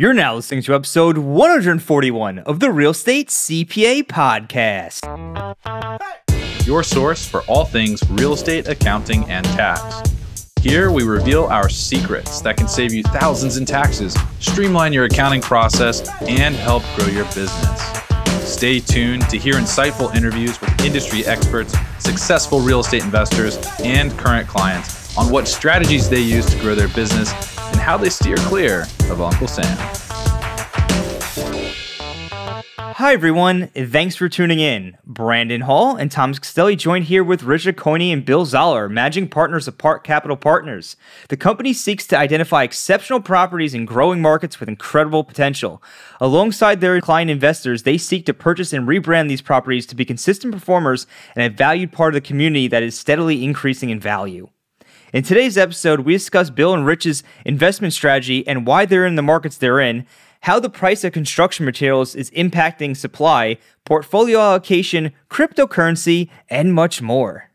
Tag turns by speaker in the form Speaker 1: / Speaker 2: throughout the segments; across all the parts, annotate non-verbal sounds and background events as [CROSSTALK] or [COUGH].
Speaker 1: You're now listening to episode 141 of the Real Estate CPA Podcast. Your source for all things real estate, accounting, and tax.
Speaker 2: Here we reveal our secrets that can save you thousands in taxes, streamline your accounting process, and help grow your business. Stay tuned to hear insightful interviews with industry experts, successful real estate investors, and current clients on what strategies they use to grow their business and how they steer clear of Uncle Sam.
Speaker 1: Hi, everyone. Thanks for tuning in. Brandon Hall and Thomas Castelli joined here with Richard Coney and Bill Zoller, managing partners of Park Capital Partners. The company seeks to identify exceptional properties in growing markets with incredible potential. Alongside their client investors, they seek to purchase and rebrand these properties to be consistent performers and a valued part of the community that is steadily increasing in value. In today's episode, we discuss Bill and Rich's investment strategy and why they're in the markets they're in, how the price of construction materials is impacting supply, portfolio allocation, cryptocurrency, and much more.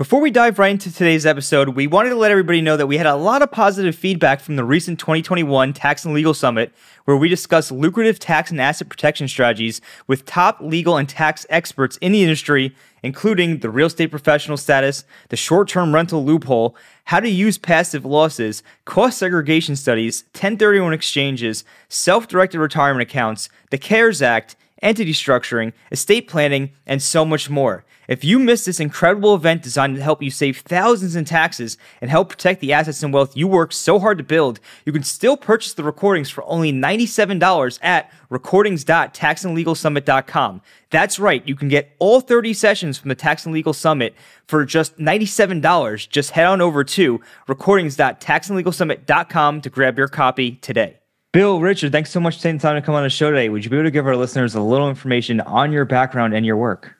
Speaker 1: Before we dive right into today's episode, we wanted to let everybody know that we had a lot of positive feedback from the recent 2021 Tax and Legal Summit, where we discussed lucrative tax and asset protection strategies with top legal and tax experts in the industry, including the real estate professional status, the short term rental loophole, how to use passive losses, cost segregation studies, 1031 exchanges, self directed retirement accounts, the CARES Act, entity structuring, estate planning, and so much more. If you missed this incredible event designed to help you save thousands in taxes and help protect the assets and wealth you worked so hard to build, you can still purchase the recordings for only $97 at recordings.taxandlegalsummit.com. That's right, you can get all 30 sessions from the Tax and Legal Summit for just $97. Just head on over to recordings.taxandlegalsummit.com to grab your copy today. Bill, Richard, thanks so much for taking the time to come on the show today. Would you be able to give our listeners a little information on your background and your work?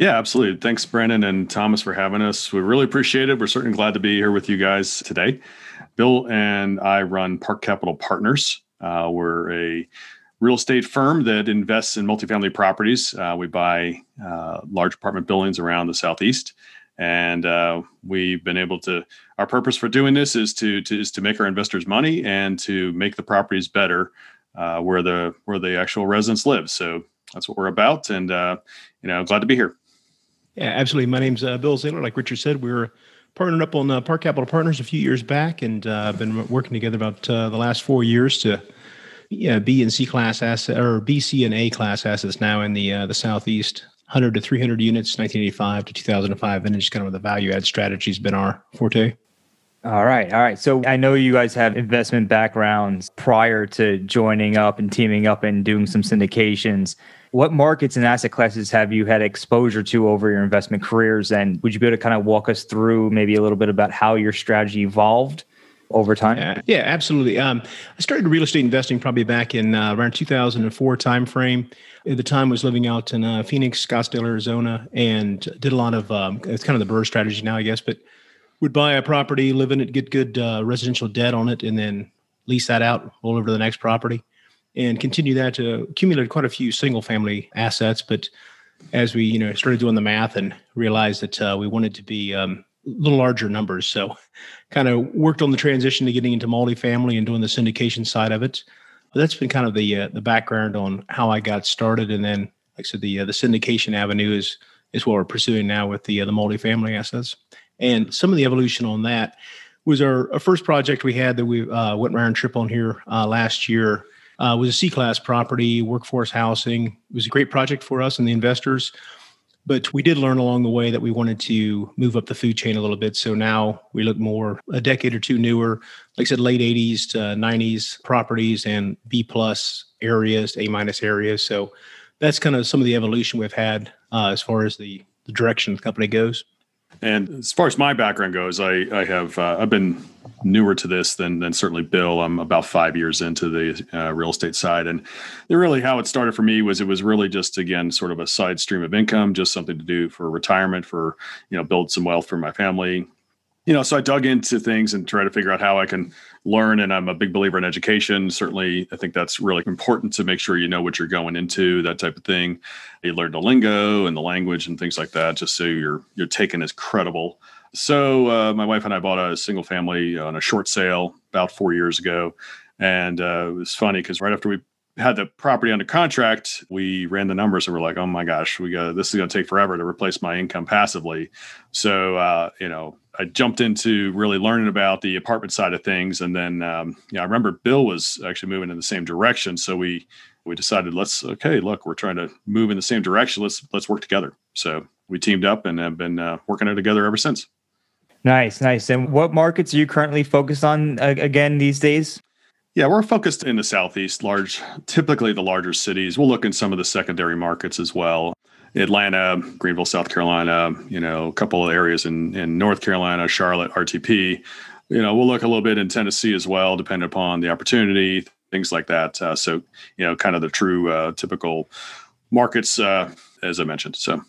Speaker 3: Yeah, absolutely. Thanks, Brandon and Thomas, for having us. We really appreciate it. We're certainly glad to be here with you guys today. Bill and I run Park Capital Partners. Uh, we're a real estate firm that invests in multifamily properties. Uh, we buy uh, large apartment buildings around the Southeast. And uh, we've been able to. Our purpose for doing this is to, to is to make our investors money and to make the properties better uh, where the where the actual residents live. So that's what we're about. And uh, you know, glad to be here.
Speaker 4: Yeah, absolutely. My name's uh, Bill Zahler. Like Richard said, we were partnered up on uh, Park Capital Partners a few years back, and uh, been working together about uh, the last four years to yeah, B and C class assets or B, C and A class assets now in the uh, the southeast. 100 to 300 units, 1985 to 2005, and it's kind of the value add strategy has been our forte.
Speaker 1: All right. All right. So I know you guys have investment backgrounds prior to joining up and teaming up and doing some syndications. What markets and asset classes have you had exposure to over your investment careers? And would you be able to kind of walk us through maybe a little bit about how your strategy evolved over time? Yeah, yeah absolutely. Um, I started real estate
Speaker 4: investing probably back in uh, around 2004 timeframe. At the time, I was living out in uh, Phoenix, Scottsdale, Arizona, and did a lot of um, it's kind of the Burr strategy now, I guess, but would buy a property, live in it, get good uh, residential debt on it, and then lease that out, roll over to the next property and continue that to accumulate quite a few single family assets. But as we, you know, started doing the math and realized that uh, we wanted to be um, a little larger numbers, so kind of worked on the transition to getting into multifamily and doing the syndication side of it. But that's been kind of the uh, the background on how I got started, and then, like I said, the uh, the syndication avenue is is what we're pursuing now with the uh, the multifamily assets, and some of the evolution on that was our, our first project we had that we uh, went round trip on here uh, last year uh, was a C-class property, workforce housing. It was a great project for us and the investors, but we did learn along the way that we wanted to move up the food chain a little bit. So now we look more a decade or two newer, like I said, late 80s to 90s properties and B plus areas, A minus areas. So that's kind of some of the evolution we've had uh, as far as the, the direction the company goes. And as far as my background goes, I,
Speaker 3: I have uh, I've been newer to this than than certainly Bill. I'm about five years into the uh, real estate side, and really how it started for me was it was really just again sort of a side stream of income, just something to do for retirement, for you know build some wealth for my family. You know, so I dug into things and tried to figure out how I can learn. And I'm a big believer in education. Certainly, I think that's really important to make sure you know what you're going into, that type of thing. You learn the lingo and the language and things like that, just so you're you're taken as credible. So uh, my wife and I bought a single family on a short sale about four years ago, and uh, it was funny because right after we had the property under contract, we ran the numbers and we're like, oh my gosh, we got this is going to take forever to replace my income passively. So uh, you know, I jumped into really learning about the apartment side of things, and then um, yeah, I remember Bill was actually moving in the same direction, so we we decided let's okay, look, we're trying to move in the same direction. Let's let's work together. So we teamed up and have been uh, working it together ever since.
Speaker 1: Nice, nice. And what markets are you currently focused on uh, again these days? Yeah, we're focused in the
Speaker 3: southeast, large, typically the larger cities. We'll look in some of the secondary markets as well. Atlanta, Greenville, South Carolina, you know, a couple of areas in, in North Carolina, Charlotte, RTP. You know, we'll look a little bit in Tennessee as well, depending upon the opportunity, things like that. Uh, so, you know, kind of the true uh, typical markets, uh, as I mentioned. So,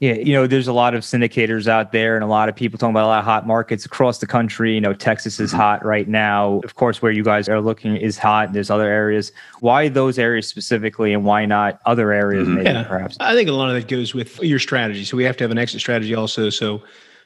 Speaker 1: yeah, you know, there's a lot of syndicators out there and a lot of people talking about a lot of hot markets across the country. You know, Texas is mm-hmm. hot right now. Of course, where you guys are looking is hot. There's other areas. Why those areas specifically and why not other areas mm-hmm. maybe yeah. perhaps? I think a lot of that
Speaker 4: goes with your strategy. So we have to have an exit strategy also. So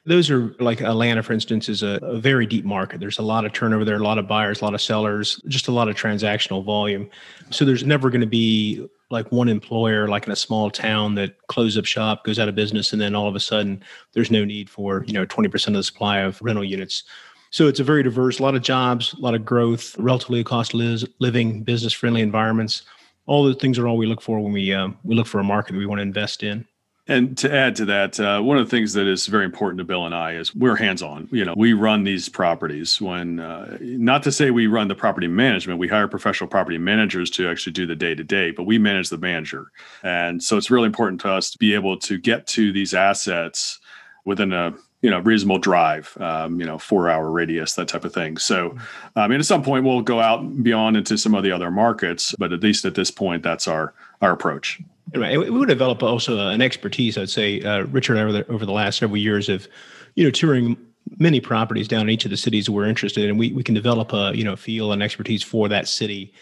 Speaker 4: those are like Atlanta, for instance, is a, a very deep market. There's a lot of turnover there, a lot of buyers, a lot of sellers, just a lot of transactional volume. So there's never going to be like one employer, like in a small town that closes up shop, goes out of business, and then all of a sudden there's no need for, you know, 20% of the supply of rental units. So it's a very diverse, a lot of jobs, a lot of growth, relatively cost living, business friendly environments. All the things are all we look for when we uh, we look for a market that we want to invest in.
Speaker 3: And to add to that, uh, one of the things that is very important to Bill and I is we're hands on. You know, we run these properties. When uh, not to say we run the property management, we hire professional property managers to actually do the day to day, but we manage the manager. And so it's really important to us to be able to get to these assets within a you know reasonable drive um, you know four hour radius that type of thing so mm-hmm. i mean at some point we'll go out beyond into some of the other markets but at least at this point that's our our approach
Speaker 4: Right. We would develop also uh, an expertise, I'd say, uh, Richard, over the, over the last several years of, you know, touring many properties down in each of the cities we're interested in. We, we can develop a, you know, feel and expertise for that city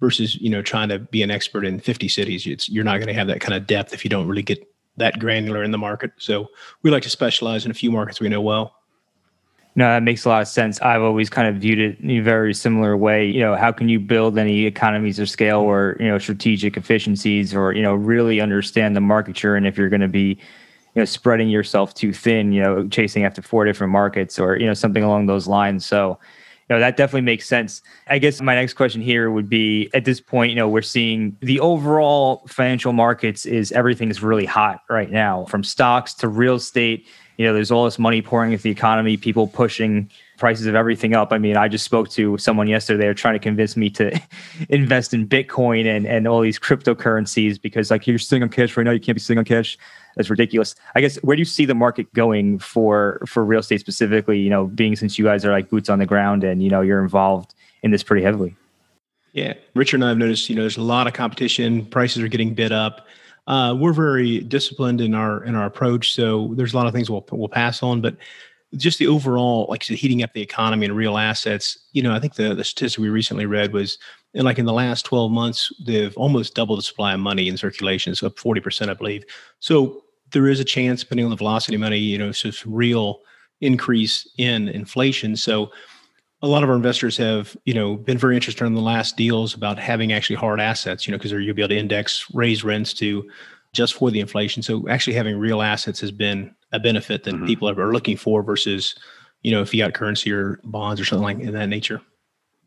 Speaker 4: versus, you know, trying to be an expert in 50 cities. It's, you're not going to have that kind of depth if you don't really get that granular in the market. So we like to specialize in a few markets we know well.
Speaker 1: No, that makes a lot of sense. I've always kind of viewed it in a very similar way. You know, how can you build any economies of scale or, you know, strategic efficiencies or, you know, really understand the market you're in if you're going to be, you know, spreading yourself too thin, you know, chasing after four different markets or, you know, something along those lines. So, you know, that definitely makes sense. I guess my next question here would be at this point, you know, we're seeing the overall financial markets is everything is really hot right now from stocks to real estate you know, there's all this money pouring into the economy, people pushing prices of everything up. I mean, I just spoke to someone yesterday they're trying to convince me to [LAUGHS] invest in Bitcoin and, and all these cryptocurrencies because like you're sitting on cash right now, you can't be sitting on cash. That's ridiculous. I guess where do you see the market going for for real estate specifically, you know, being since you guys are like boots on the ground and you know you're involved in this pretty heavily?
Speaker 4: Yeah. Richard and I have noticed, you know, there's a lot of competition. Prices are getting bid up uh, we're very disciplined in our in our approach. So there's a lot of things we'll we'll pass on, but just the overall, like said, heating up the economy and real assets. You know, I think the the statistic we recently read was, and like in the last 12 months, they've almost doubled the supply of money in circulation, so up 40 percent, I believe. So there is a chance, depending on the velocity of money, you know, so some real increase in inflation. So a lot of our investors have, you know, been very interested in the last deals about having actually hard assets, you know, because you'll be able to index raise rents to just for the inflation. So actually having real assets has been a benefit that mm-hmm. people are looking for versus, you know, fiat currency or bonds or something like in that nature.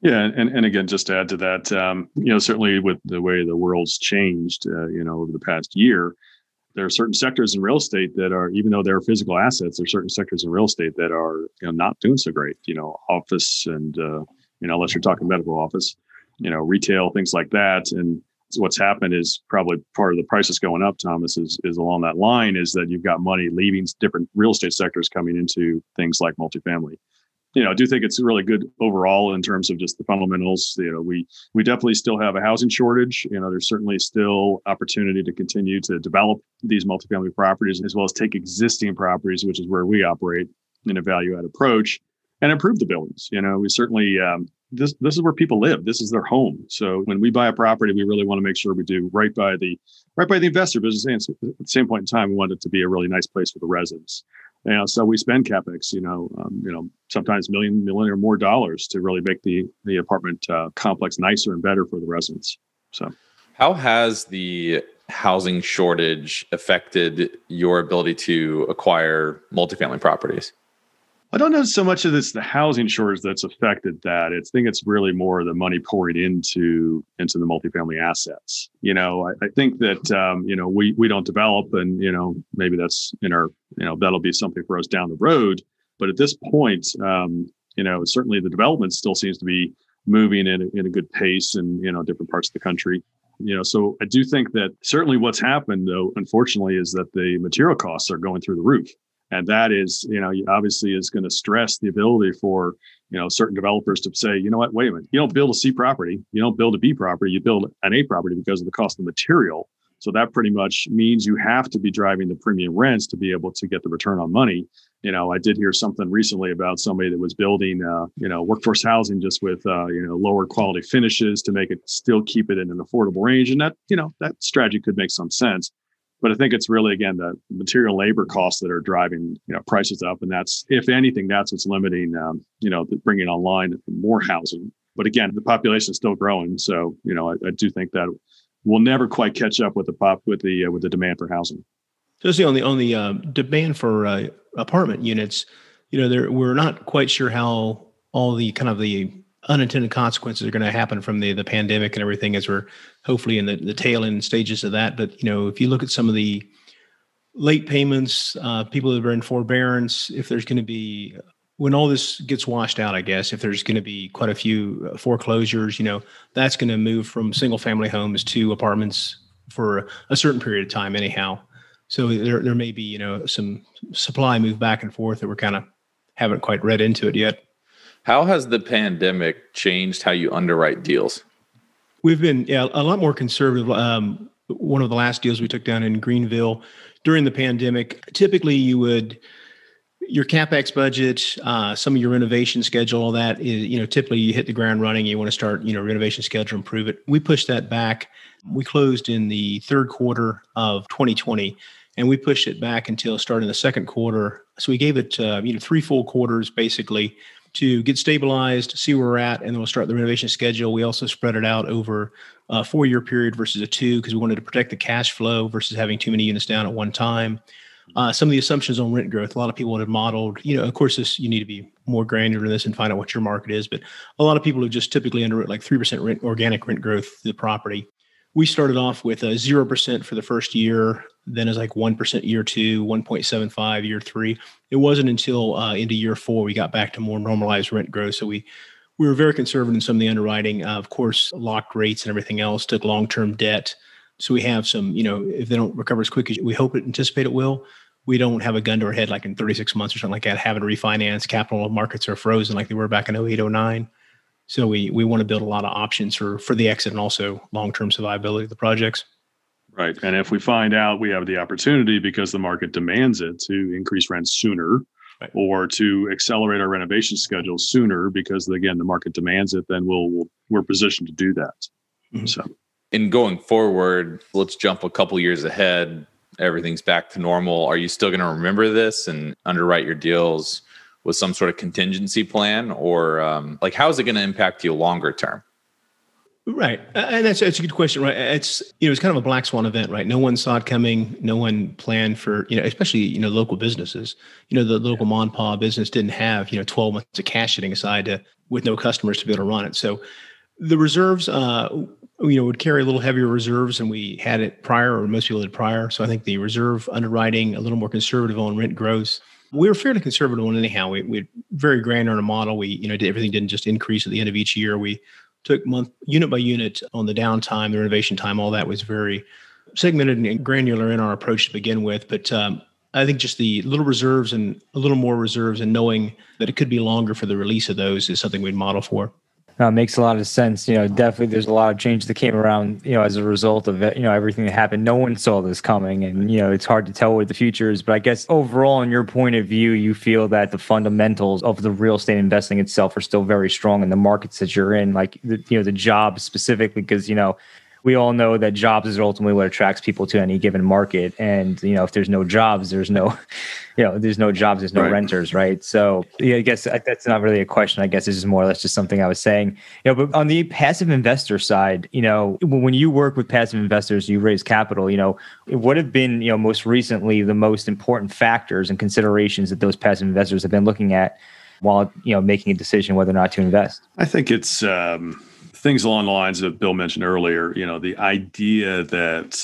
Speaker 3: Yeah, and and again, just to add to that, um, you know, certainly with the way the world's changed, uh, you know, over the past year, there are certain sectors in real estate that are even though they're physical assets there are certain sectors in real estate that are you know, not doing so great you know office and uh, you know unless you're talking medical office you know retail things like that and what's happened is probably part of the prices going up thomas is, is along that line is that you've got money leaving different real estate sectors coming into things like multifamily you know, I do think it's really good overall in terms of just the fundamentals. You know, we we definitely still have a housing shortage. You know, there's certainly still opportunity to continue to develop these multifamily properties as well as take existing properties, which is where we operate in a value add approach, and improve the buildings. You know, we certainly um, this this is where people live. This is their home. So when we buy a property, we really want to make sure we do right by the right by the investor. But at the same point in time, we want it to be a really nice place for the residents. And so we spend capex, you know, um, you know, sometimes million, million or more dollars to really make the the apartment uh, complex nicer and better for the residents. So,
Speaker 2: how has the housing shortage affected your ability to acquire multifamily properties?
Speaker 3: I don't know so much of this the housing shortage that's affected that. It's, I think it's really more the money pouring into into the multifamily assets. You know, I, I think that um, you know we we don't develop, and you know maybe that's in our you know that'll be something for us down the road. But at this point, um, you know, certainly the development still seems to be moving in a, in a good pace in you know different parts of the country you know so i do think that certainly what's happened though unfortunately is that the material costs are going through the roof and that is you know obviously is going to stress the ability for you know certain developers to say you know what wait a minute you don't build a c property you don't build a b property you build an a property because of the cost of the material so that pretty much means you have to be driving the premium rents to be able to get the return on money you know i did hear something recently about somebody that was building uh, you know workforce housing just with uh, you know lower quality finishes to make it still keep it in an affordable range and that you know that strategy could make some sense but I think it's really again the material labor costs that are driving you know prices up, and that's if anything that's what's limiting um, you know bringing online more housing. But again, the population is still growing, so you know I, I do think that we'll never quite catch up with the pop with the uh, with the demand for housing.
Speaker 4: So on the on the uh, demand for uh, apartment units, you know, there we're not quite sure how all the kind of the unintended consequences are going to happen from the the pandemic and everything as we're hopefully in the, the tail end stages of that. But you know, if you look at some of the late payments, uh, people that are in forbearance, if there's going to be when all this gets washed out, I guess if there's going to be quite a few foreclosures, you know, that's going to move from single family homes to apartments for a certain period of time, anyhow. So there, there may be you know some supply move back and forth that we're kind of haven't quite read into
Speaker 2: it yet. How has the pandemic changed how you underwrite deals?
Speaker 4: We've been yeah, a lot more conservative. Um, one of the last deals we took down in Greenville during the pandemic, typically you would your capex budget, uh, some of your renovation schedule, all that is you know typically you hit the ground running. You want to start you know renovation schedule, improve it. We pushed that back. We closed in the third quarter of 2020 and we pushed it back until starting the second quarter. So we gave it uh, you know three full quarters basically to get stabilized, see where we're at, and then we'll start the renovation schedule. We also spread it out over a four year period versus a two because we wanted to protect the cash flow versus having too many units down at one time. Uh, some of the assumptions on rent growth, a lot of people have modeled, you know, of course, this you need to be more granular in this and find out what your market is, but a lot of people have just typically underwritten like 3% rent, organic rent growth to the property we started off with a 0% for the first year then it's like 1% year two 1.75 year three it wasn't until uh, into year four we got back to more normalized rent growth so we we were very conservative in some of the underwriting uh, of course locked rates and everything else took long-term debt so we have some you know if they don't recover as quick as we hope it anticipate it will we don't have a gun to our head like in 36 months or something like that having to refinance capital markets are frozen like they were back in 09 so we we want to build a lot of options for for the exit and also long term survivability of the projects. Right, and if we find out we have the opportunity
Speaker 3: because the market demands it to increase rents sooner, right. or to accelerate our renovation schedule sooner because again the market demands it, then we'll, we will we we are positioned to do that.
Speaker 2: Mm-hmm. So, in going forward, let's jump a couple years ahead. Everything's back to normal. Are you still going to remember this and underwrite your deals? with some sort of contingency plan or um, like how is it going to impact you longer term
Speaker 4: right and that's, that's a good question right it's you know it's kind of a black swan event right no one saw it coming no one planned for you know especially you know local businesses you know the local mom and business didn't have you know 12 months of cash sitting aside to, with no customers to be able to run it so the reserves uh, you know would carry a little heavier reserves than we had it prior or most people did prior so i think the reserve underwriting a little more conservative on rent growth we were fairly conservative on anyhow. We we very granular in a model. We you know did, everything didn't just increase at the end of each year. We took month unit by unit on the downtime, the renovation time. All that was very segmented and granular in our approach to begin with. But um, I think just the little reserves and a little more reserves, and knowing that it could be longer
Speaker 1: for the release of those is something we'd model for. No, uh, it makes a lot of sense. You know, definitely there's a lot of change that came around, you know, as a result of it, you know, everything that happened. No one saw this coming. And, you know, it's hard to tell what the future is. But I guess overall, in your point of view, you feel that the fundamentals of the real estate investing itself are still very strong in the markets that you're in, like, the, you know, the job specifically, because, you know, we all know that jobs is ultimately what attracts people to any given market. And you know, if there's no jobs, there's no, [LAUGHS] you know, there's no jobs, there's no right. renters, right? So yeah, I guess that's not really a question. I guess this is more or less just something I was saying. You know, but on the passive investor side, you know, when you work with passive investors, you raise capital. You know, what have been you know most recently the most important factors and considerations that those passive investors have been looking at while you know making a decision whether or not to invest?
Speaker 3: I think it's. Um things along the lines that Bill mentioned earlier, you know, the idea that,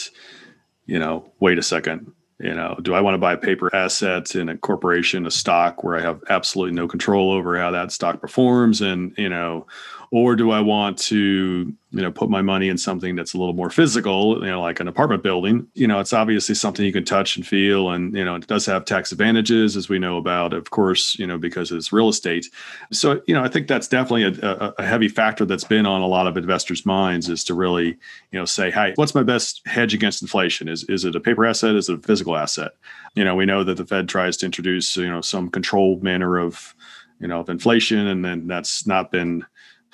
Speaker 3: you know, wait a second, you know, do I want to buy paper assets in a corporation, a stock where I have absolutely no control over how that stock performs and, you know, or do I want to, you know, put my money in something that's a little more physical, you know, like an apartment building? You know, it's obviously something you can touch and feel, and you know, it does have tax advantages, as we know about, of course, you know, because it's real estate. So, you know, I think that's definitely a, a heavy factor that's been on a lot of investors' minds is to really, you know, say, hey, what's my best hedge against inflation? Is is it a paper asset? Is it a physical asset? You know, we know that the Fed tries to introduce, you know, some controlled manner of you know of inflation and then that's not been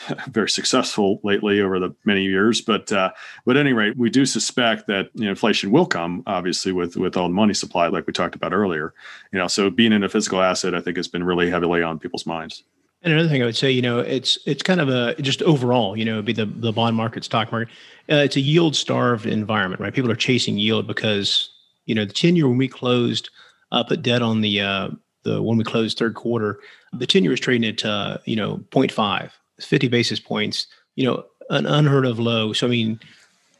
Speaker 3: [LAUGHS] very successful lately over the many years. But uh, but at any rate, we do suspect that you know, inflation will come, obviously, with with all the money supply, like we talked about earlier. You know, so being in a physical asset, I think, has been really heavily on people's minds.
Speaker 4: And another thing I would say, you know, it's it's kind of a just overall, you know, it'd be the the bond market, stock market. Uh, it's a yield starved environment, right? People are chasing yield because you know the ten year when we closed I uh, put debt on the uh, the when we closed third quarter, the ten year was trading at uh, you know 0.5 50 basis points, you know, an unheard of low. So, I mean,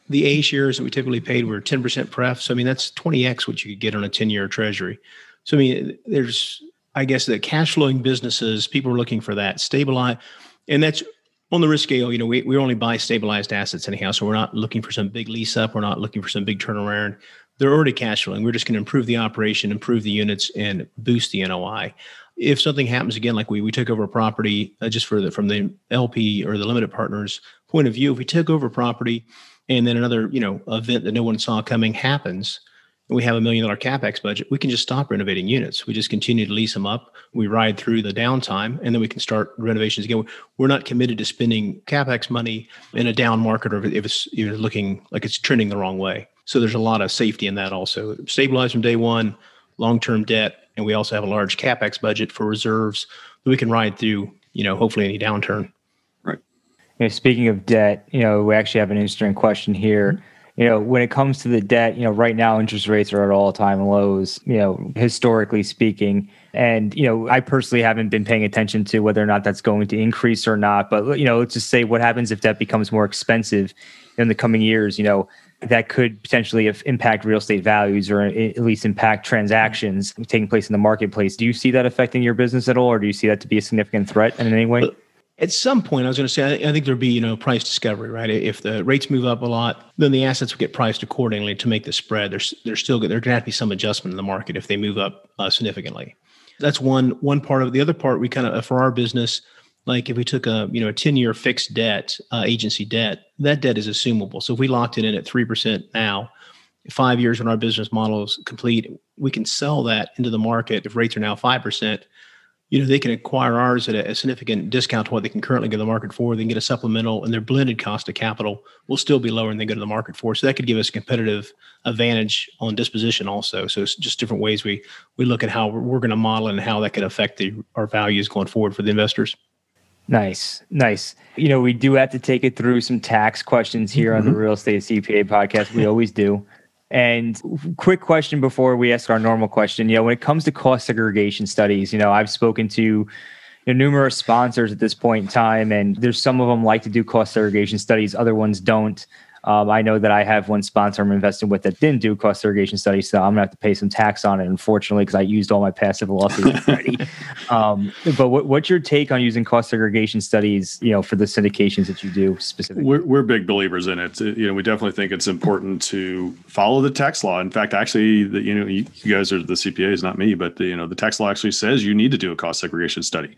Speaker 4: the A shares that we typically paid were 10% pref. So, I mean, that's 20x what you could get on a 10 year treasury. So, I mean, there's, I guess, the cash flowing businesses, people are looking for that stabilize. And that's on the risk scale, you know, we, we only buy stabilized assets anyhow. So, we're not looking for some big lease up. We're not looking for some big turnaround. They're already cash flowing. We're just going to improve the operation, improve the units, and boost the NOI if something happens again, like we we took over a property, uh, just for the from the LP or the limited partners point of view, if we took over property, and then another you know event that no one saw coming happens, we have a million dollar capex budget, we can just stop renovating units. We just continue to lease them up. We ride through the downtime, and then we can start renovations again. We're not committed to spending capex money in a down market, or if it's you're looking like it's trending the wrong way. So there's a lot of safety in that. Also, stabilize from day one, long term debt, and we also have a large capex budget for reserves that we can ride through. You know, hopefully any downturn. Right.
Speaker 1: You know, speaking of debt, you know, we actually have an interesting question here you know, when it comes to the debt, you know, right now interest rates are at all time lows, you know, historically speaking. And, you know, I personally haven't been paying attention to whether or not that's going to increase or not. But, you know, let's just say what happens if debt becomes more expensive in the coming years, you know, that could potentially impact real estate values or at least impact transactions taking place in the marketplace. Do you see that affecting your business at all, or do you see that to be a significant threat in any way?
Speaker 4: at some point, I was going to say, I think there'd be, you know, price discovery, right? If the rates move up a lot, then the assets would get priced accordingly to make the spread. There's, there's still there's going to have to be some adjustment in the market if they move up uh, significantly. That's one one part of it. the other part. We kind of uh, for our business, like if we took a you know a ten year fixed debt, uh, agency debt, that debt is assumable. So if we locked it in at three percent now, five years when our business model is complete, we can sell that into the market if rates are now five percent you know, they can acquire ours at a, a, significant discount to what they can currently go to the market for. They can get a supplemental, and their blended cost of capital will still be lower than they go to the market for. So that could give us a competitive advantage on disposition also. So it's just different ways we we look at how we're, we're going to model and how that could affect the, our values going forward for the investors.
Speaker 1: Nice, nice. You know, we do have to take it through some tax questions here mm-hmm. on the mm-hmm. Real Estate CPA podcast. We always do. And quick question before we ask our normal question. You know, when it comes to cost segregation studies, you know, I've spoken to numerous sponsors at this point in time, and there's some of them like to do cost segregation studies, other ones don't. Um, I know that I have one sponsor I'm investing with that didn't do cost segregation study, so I'm gonna have to pay some tax on it, unfortunately, because I used all my passive losses [LAUGHS] already. Um, but what, what's your take on using cost segregation studies? You know, for the syndications that you do specifically.
Speaker 3: We're, we're big believers in it. You know, we definitely think it's important to follow the tax law. In fact, actually, the, you know, you, you guys are the CPAs, not me, but the, you know, the tax law actually says you need to do a cost segregation study.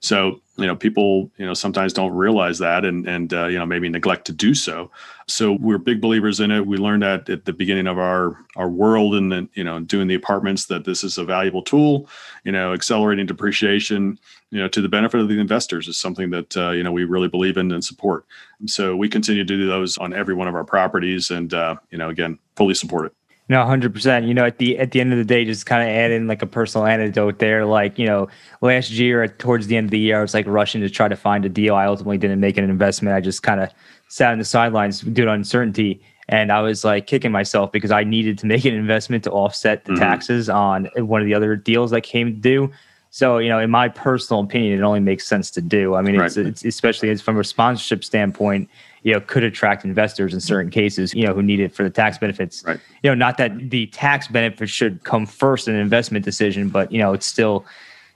Speaker 3: So you know people you know sometimes don't realize that and and uh, you know maybe neglect to do so so we're big believers in it we learned that at the beginning of our our world and then you know doing the apartments that this is a valuable tool you know accelerating depreciation you know to the benefit of the investors is something that uh, you know we really believe in and support so we continue to do those on every one of our properties and uh, you know again fully support it
Speaker 1: no, hundred percent. You know, at the at the end of the day, just kind of add in like a personal anecdote there. Like, you know, last year towards the end of the year, I was like rushing to try to find a deal. I ultimately didn't make an investment. I just kind of sat on the sidelines due to uncertainty, and I was like kicking myself because I needed to [LAUGHS] make an investment to offset the mm-hmm. taxes on one of the other deals that came due. So, you know, in my personal opinion, it only makes sense to do. I mean, right. it's, it's, especially from a sponsorship standpoint, you know could attract investors in certain cases you know who need it for the tax benefits right. you know not that the tax benefits should come first in an investment decision but you know it's still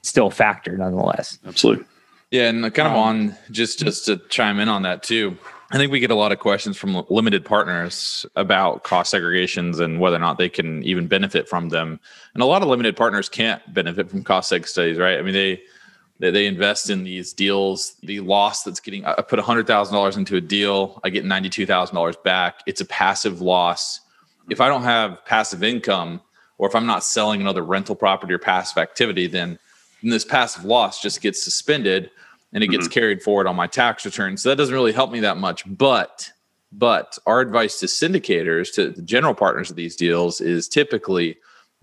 Speaker 1: still a factor nonetheless absolutely
Speaker 2: yeah and kind of um, on just just to chime in on that too i think we get a lot of questions from limited partners about cost segregations and whether or not they can even benefit from them and a lot of limited partners can't benefit from cost seg studies right i mean they they, they invest in these deals. The loss that's getting, I put $100,000 into a deal, I get $92,000 back. It's a passive loss. If I don't have passive income, or if I'm not selling another rental property or passive activity, then, then this passive loss just gets suspended and it gets mm-hmm. carried forward on my tax return. So that doesn't really help me that much. But but our advice to syndicators, to the general partners of these deals, is typically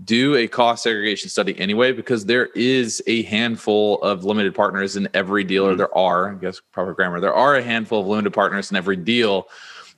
Speaker 2: do a cost segregation study anyway because there is a handful of limited partners in every dealer mm-hmm. there are i guess proper grammar there are a handful of limited partners in every deal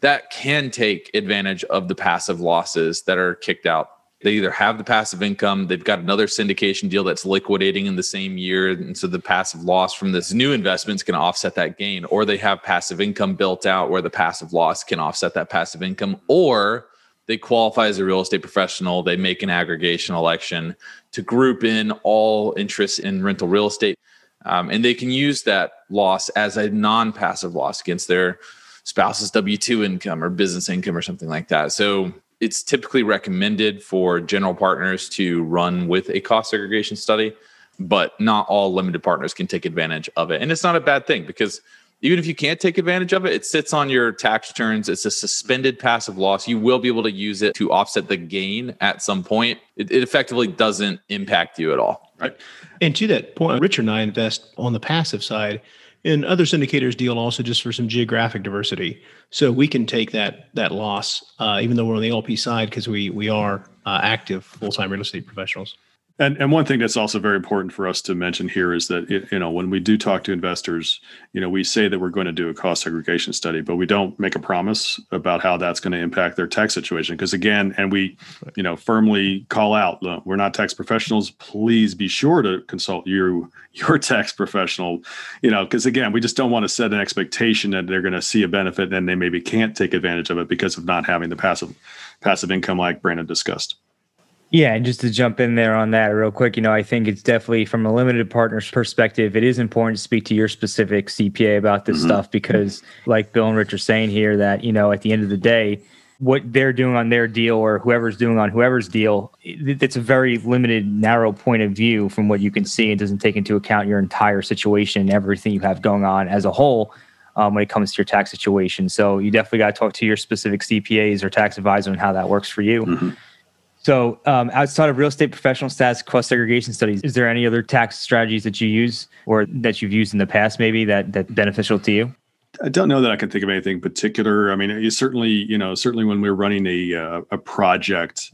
Speaker 2: that can take advantage of the passive losses that are kicked out they either have the passive income they've got another syndication deal that's liquidating in the same year and so the passive loss from this new investment is going to offset that gain or they have passive income built out where the passive loss can offset that passive income or they qualify as a real estate professional, they make an aggregation election to group in all interests in rental real estate. Um, and they can use that loss as a non passive loss against their spouse's W 2 income or business income or something like that. So it's typically recommended for general partners to run with a cost segregation study, but not all limited partners can take advantage of it. And it's not a bad thing because even if you can't take advantage of it, it sits on your tax returns. It's a suspended passive loss. You will be able to use it to offset the gain at some point. It, it effectively doesn't impact you at all. Right.
Speaker 4: And to that point, Richard and I invest on the passive side, and other syndicators deal also just for some geographic diversity. So we can take that that loss, uh, even though we're on the LP side, because we we are uh, active full time real estate professionals.
Speaker 3: And and one thing that's also very important for us to mention here is that it, you know when we do talk to investors, you know we say that we're going to do a cost segregation study, but we don't make a promise about how that's going to impact their tax situation because again, and we you know firmly call out, look, we're not tax professionals. Please be sure to consult your your tax professional, you know, because again, we just don't want to set an expectation that they're going to see a benefit and they maybe can't take advantage of it because of not having the passive passive income like Brandon discussed.
Speaker 1: Yeah, and just to jump in there on that real quick, you know, I think it's definitely from a limited partners perspective, it is important to speak to your specific CPA about this mm-hmm. stuff because, like Bill and Rich are saying here, that, you know, at the end of the day, what they're doing on their deal or whoever's doing on whoever's deal, it's a very limited, narrow point of view from what you can see. It doesn't take into account your entire situation, everything you have going on as a whole. Um, when it comes to your tax situation. So you definitely got to talk to your specific CPAs or tax advisor on how that works for you. Mm-hmm. So, um, outside of real estate professional status, cost segregation studies, is there any other tax strategies that you use or that you've used in the past, maybe that that beneficial to you?
Speaker 3: I don't know that I can think of anything particular. I mean, you certainly, you know, certainly when we're running a uh, a project,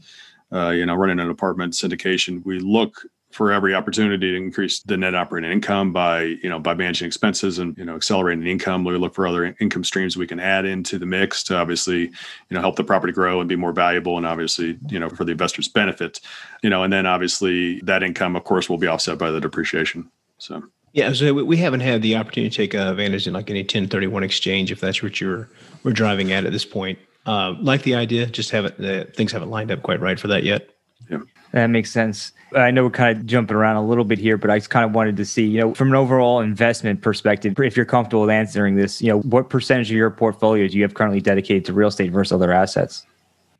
Speaker 3: uh, you know, running an apartment syndication, we look for every opportunity to increase the net operating income by you know by managing expenses and you know accelerating income we look for other income streams we can add into the mix to obviously you know help the property grow and be more valuable and obviously you know for the investors benefit you know and then obviously that income of course will be offset by the depreciation so
Speaker 4: yeah, so we haven't had the opportunity to take advantage in like any 1031 exchange, if that's what you're we're driving at at this point. Uh, like the idea, just haven't uh, things haven't lined up quite right for that yet.
Speaker 1: Yeah. That makes sense. I know we're kind of jumping around a little bit here, but I just kind of wanted to see, you know, from an overall investment perspective, if you're comfortable with answering this, you know, what percentage of your portfolio do you have currently dedicated to real estate versus other assets?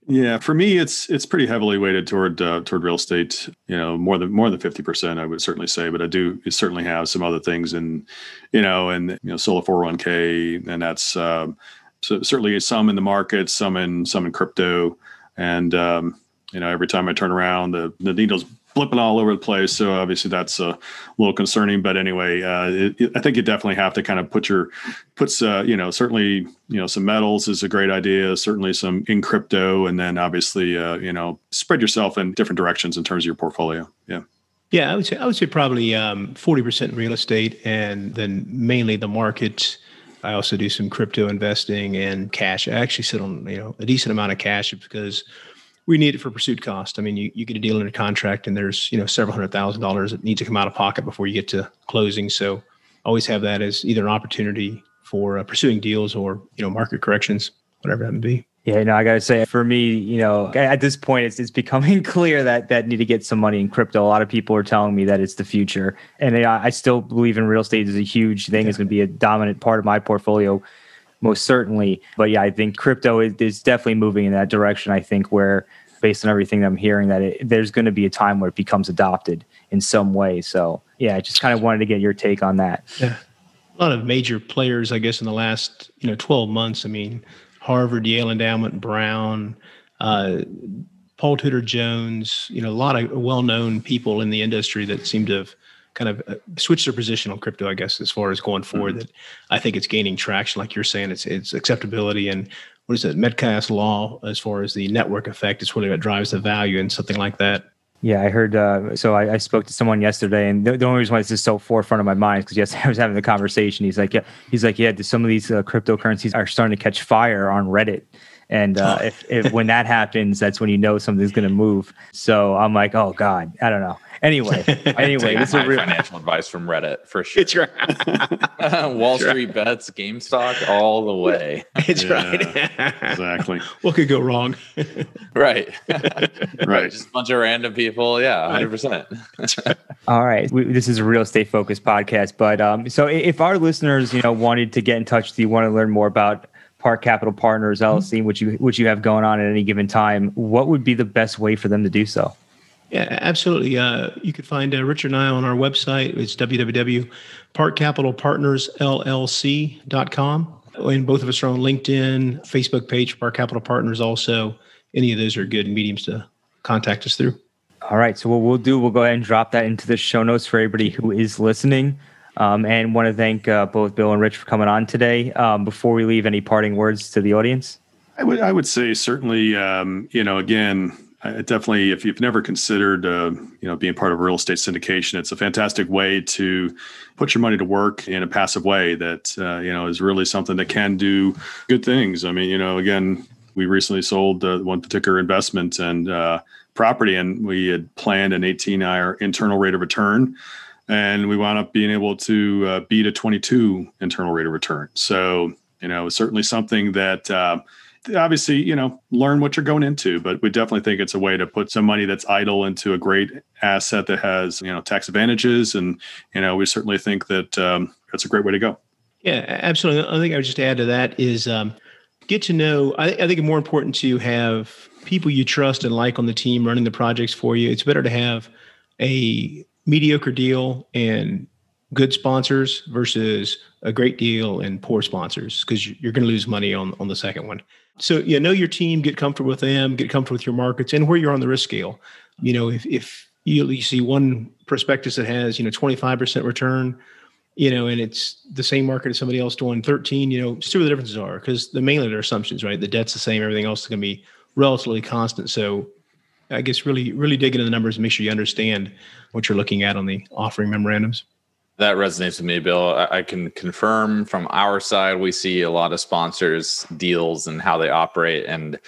Speaker 3: Yeah, for me, it's it's pretty heavily weighted toward uh, toward real estate. You know, more than more than fifty percent, I would certainly say. But I do certainly have some other things, and you know, and you know, solo four hundred oh one k, and that's uh, um, so certainly some in the market, some in some in crypto, and um, you know, every time I turn around, the, the needle's blipping all over the place. So obviously that's a little concerning. But anyway, uh, it, it, I think you definitely have to kind of put your puts. Uh, you know, certainly you know some metals is a great idea. Certainly some in crypto, and then obviously uh, you know spread yourself in different directions in terms of your portfolio. Yeah.
Speaker 4: Yeah, I would say I would say probably um, forty percent real estate, and then mainly the markets. I also do some crypto investing and cash. I actually sit on you know a decent amount of cash because we need it for pursuit cost. I mean, you, you get a deal under contract and there's, you know, several hundred thousand dollars that need to come out of pocket before you get to closing. So always have that as either an opportunity for uh, pursuing deals or, you know, market corrections, whatever that may be.
Speaker 1: Yeah, you know, I gotta say, for me, you know, at this point, it's it's becoming [LAUGHS] clear that that need to get some money in crypto. A lot of people are telling me that it's the future, and I, I still believe in real estate is a huge thing. Yeah. It's going to be a dominant part of my portfolio, most certainly. But yeah, I think crypto is, is definitely moving in that direction. I think where based on everything that I'm hearing, that it, there's going to be a time where it becomes adopted in some way. So, yeah, I just kind of wanted to get your take on that. Yeah.
Speaker 4: A lot of major players, I guess, in the last you know 12 months. I mean, Harvard, Yale Endowment, Brown, uh, Paul Tudor Jones. You know, a lot of well-known people in the industry that seem to have kind of uh, switched their position on crypto. I guess as far as going forward, mm-hmm. that I think it's gaining traction. Like you're saying, it's it's acceptability and what is it,
Speaker 1: Metcalfe's law as far as the network effect is really what drives the value and something like that. Yeah, I heard. Uh, so I, I, spoke to someone yesterday, and the, the, only reason why this is so forefront of my mind is because yesterday [LAUGHS] I was having the conversation. He's like, yeah, he's like, yeah, some of these uh, cryptocurrencies are starting to catch fire on Reddit. And uh, [LAUGHS] if, if, when that happens, that's when you know something's going to move. So I'm like, oh God, I don't know. Anyway, [LAUGHS] anyway, this is real... financial
Speaker 2: advice from Reddit for sure. It's right. [LAUGHS] Wall it's Street right. bets, GameStop, all the way. [LAUGHS] It's yeah, right. exactly.
Speaker 4: What could go wrong?
Speaker 2: right. right. Just a bunch of random people. Yeah, hundred percent.
Speaker 1: All right. We, this is a real estate focused podcast, but um, so if our listeners, you know, wanted to get in touch with you, want to learn more about Park Capital Partners LLC, mm-hmm. which you which you have going on at any given time, what would be the best way for them to do so? Yeah,
Speaker 4: absolutely. Uh, you could find uh, Richard and I on our website. It's www.parkcapitalpartnersllc.com. And both of us are on LinkedIn, Facebook page, Park Capital Partners also. Any of those are good mediums to contact us through.
Speaker 1: All right. So, what we'll do, we'll go ahead and drop that into the show notes for everybody who is listening. Um, and want to thank uh, both Bill and Rich for coming on today. Um, before we leave, any parting words to the audience? I would,
Speaker 3: I would say certainly, um, you know, again, I definitely, if you've never considered, uh, you know, being part of real estate syndication, it's a fantastic way to put your money to work in a passive way that, uh, you know, is really something that can do good things. I mean, you know, again, we recently sold uh, one particular investment and uh, property, and we had planned an 18 hour internal rate of return and we wound up being able to uh, beat a 22 internal rate of return. So, you know, certainly something that uh, obviously, you know, learn what you're going into, but we definitely think it's a way to put some money that's idle into a great asset that has, you know, tax advantages. And, you know, we certainly think that um, that's a great way to go.
Speaker 4: Yeah, absolutely. I think I would just add to that is um, get to know, I, I think it's more important to have people you trust and like on the team running the projects for you. It's better to have a mediocre deal and good sponsors versus a great deal and poor sponsors because you're going to lose money on, on the second one so yeah, know your team, get comfortable with them, get comfortable with your markets and where you're on the risk scale. You know, if, if you, you see one prospectus that has, you know, 25% return, you know, and it's the same market as somebody else doing 13, you know, see what the differences are because the mainly their assumptions, right? The debt's the same, everything else is going to be relatively constant. So I guess really, really dig into the numbers and make sure you understand what you're looking at on the offering memorandums.
Speaker 2: That resonates with me, Bill. I, can confirm from our side, we see a lot of sponsors' deals and how they operate. And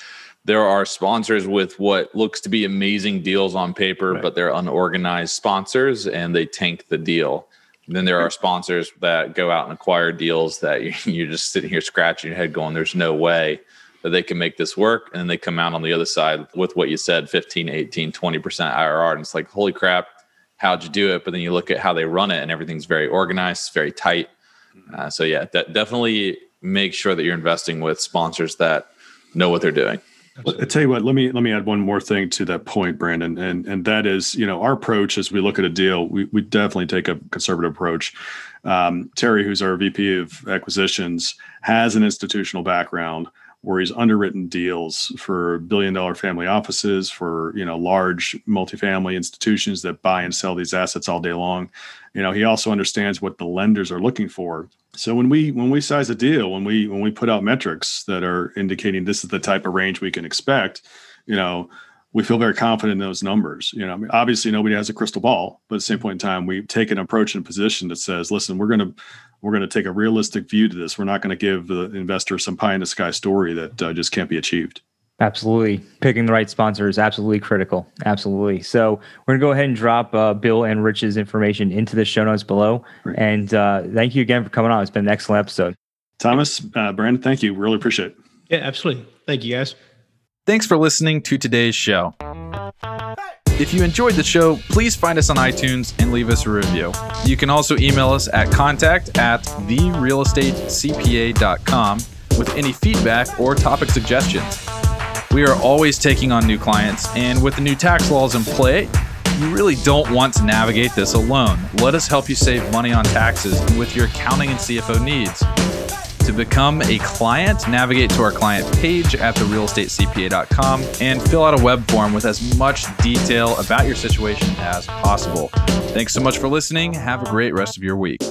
Speaker 2: there are sponsors with what looks to be amazing deals on paper, right. but they're unorganized sponsors and they tank the deal. And then there are hmm. sponsors that go out and acquire deals that [LAUGHS] you're just sitting here scratching your head going, there's no way that they can make this work. And then they come out on the other side with what you said 15, 18, 20% IRR. And it's like, holy crap, how'd you do it but then you look at how they run it and everything's very organized very tight mm-hmm. uh, so yeah definitely make sure that you're investing with sponsors that know what they're doing
Speaker 3: I tell you what, let me let me add one more thing to that point, Brandon, and and that is, you know, our approach as we look at a deal, we, we definitely take a conservative approach. Um, Terry, who's our VP of acquisitions, has an institutional background where he's underwritten deals for billion dollar family offices for you know large multifamily institutions that buy and sell these assets all day long you know he also understands what the lenders are looking for so when we when we size a deal when we when we put out metrics that are indicating this is the type of range we can expect you know we feel very confident in those numbers. You know, I mean, obviously nobody has a crystal ball, but at the same point in time, we take an approach and position that says, listen, we're going to we're going to take a realistic view to this. We're not going to give the investor some pie in the sky story that uh, just can't be
Speaker 1: achieved. Absolutely. Picking the right sponsor is absolutely critical. Absolutely. So we're going to go ahead and drop uh, Bill and Rich's information into the show notes below. Great. And uh, thank you again for coming on. It's been an excellent episode. Thomas, uh, Brandon, thank you. Really appreciate it.
Speaker 4: Yeah, absolutely. Thank you
Speaker 2: guys. Thanks for listening to today's show. If you enjoyed the show, please find us on iTunes and leave us a review. You can also email us at contact at therealestatecpa.com with any feedback or topic suggestions. We are always taking on new clients, and with the new tax laws in play, you really don't want to navigate this alone. Let us help you save money on taxes and with your accounting and CFO needs. To become a client, navigate to our client page at therealestatecpa.com and fill out a web form with as much detail about your situation as possible. Thanks so much for listening. Have a great rest of your week.